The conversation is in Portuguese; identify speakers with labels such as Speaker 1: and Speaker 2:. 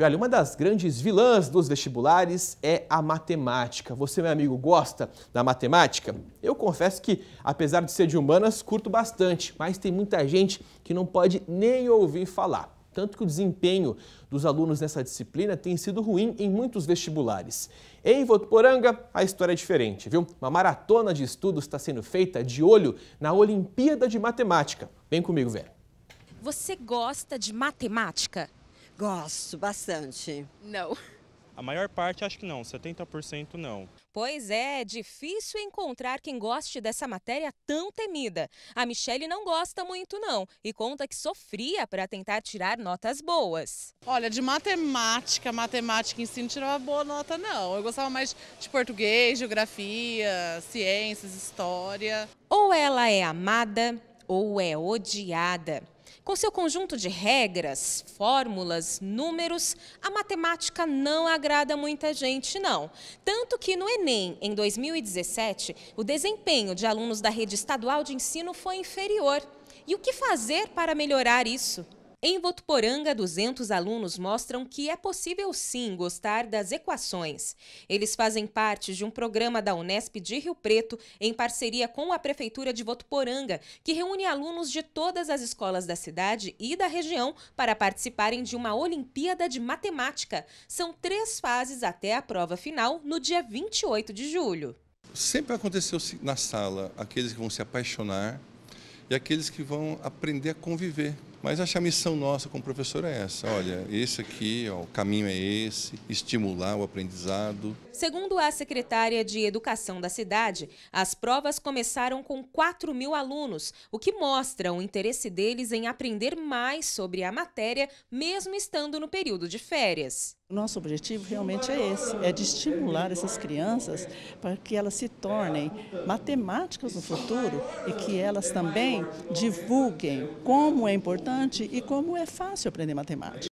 Speaker 1: E olha, uma das grandes vilãs dos vestibulares é a matemática. Você, meu amigo, gosta da matemática? Eu confesso que, apesar de ser de humanas, curto bastante, mas tem muita gente que não pode nem ouvir falar. Tanto que o desempenho dos alunos nessa disciplina tem sido ruim em muitos vestibulares. Em Votuporanga, a história é diferente, viu? Uma maratona de estudos está sendo feita de olho na Olimpíada de Matemática. Vem comigo, velho.
Speaker 2: Você gosta de matemática? Gosto bastante. Não.
Speaker 1: A maior parte acho que não, 70% não.
Speaker 2: Pois é, é difícil encontrar quem goste dessa matéria tão temida. A Michelle não gosta muito não e conta que sofria para tentar tirar notas boas. Olha, de matemática, matemática em si não tirava boa nota não. Eu gostava mais de português,
Speaker 3: geografia, ciências,
Speaker 2: história. Ou ela é amada ou é odiada. Com seu conjunto de regras, fórmulas, números, a matemática não agrada muita gente, não. Tanto que no Enem, em 2017, o desempenho de alunos da rede estadual de ensino foi inferior. E o que fazer para melhorar isso? Em Votuporanga, 200 alunos mostram que é possível sim gostar das equações. Eles fazem parte de um programa da Unesp de Rio Preto, em parceria com a Prefeitura de Votuporanga, que reúne alunos de todas as escolas da cidade e da região para participarem de uma Olimpíada de Matemática. São três fases até a prova final, no dia 28 de julho.
Speaker 3: Sempre aconteceu na sala aqueles que vão se apaixonar e aqueles que vão aprender a conviver mas acho que a missão nossa como professor é essa. Olha, esse aqui, ó, o caminho é esse, estimular o aprendizado.
Speaker 2: Segundo a secretária de Educação da cidade, as provas começaram com 4 mil alunos, o que mostra o interesse deles em aprender mais sobre a matéria, mesmo estando no período de férias.
Speaker 3: Nosso objetivo realmente é esse, é de estimular essas crianças para que elas se tornem matemáticas no futuro e que elas também divulguem como é importante importante e como é fácil aprender matemática.